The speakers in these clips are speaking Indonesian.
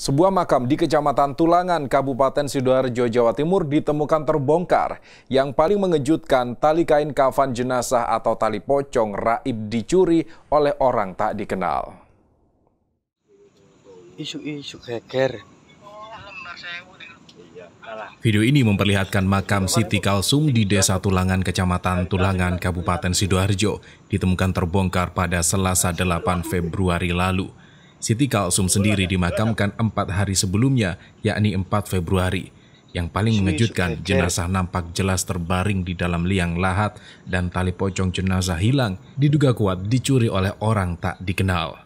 Sebuah makam di Kecamatan Tulangan, Kabupaten Sidoarjo, Jawa Timur ditemukan terbongkar. Yang paling mengejutkan, tali kain kafan jenazah atau tali pocong raib dicuri oleh orang tak dikenal. Isu-isu geger. Video ini memperlihatkan makam Siti Kalsum di Desa Tulangan, Kecamatan Tulangan, Kabupaten Sidoarjo, ditemukan terbongkar pada Selasa 8 Februari lalu. Siti Kalsum sendiri dimakamkan empat hari sebelumnya, yakni 4 Februari. Yang paling mengejutkan, jenazah nampak jelas terbaring di dalam liang lahat dan tali pocong jenazah hilang, diduga kuat dicuri oleh orang tak dikenal.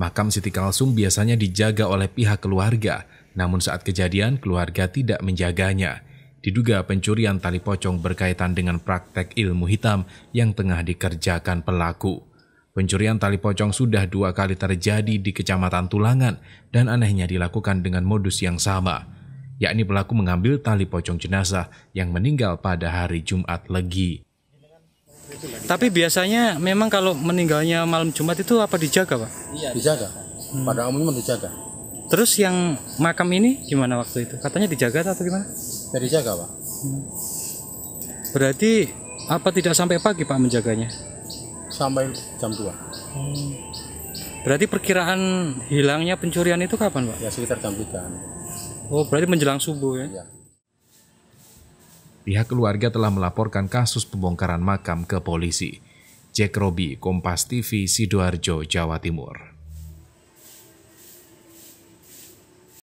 Makam Siti Kalsum biasanya dijaga oleh pihak keluarga, namun saat kejadian keluarga tidak menjaganya. Diduga pencurian tali pocong berkaitan dengan praktek ilmu hitam yang tengah dikerjakan pelaku. Pencurian tali pocong sudah dua kali terjadi di Kecamatan Tulangan dan anehnya dilakukan dengan modus yang sama, yakni pelaku mengambil tali pocong jenazah yang meninggal pada hari Jumat Legi. Tapi biasanya memang kalau meninggalnya malam Jumat itu apa dijaga, Pak? Iya, dijaga. Hmm. Pada umumnya dijaga. Terus yang makam ini gimana waktu itu? Katanya dijaga atau gimana? Ya, dijaga, Pak. Hmm. Berarti apa tidak sampai pagi, Pak, menjaganya? sampai jam 2 hmm. berarti perkiraan hilangnya pencurian itu kapan pak? ya sekitar jam 3 oh berarti menjelang subuh ya? ya pihak keluarga telah melaporkan kasus pembongkaran makam ke polisi Jack Robi, Kompas TV, Sidoarjo, Jawa Timur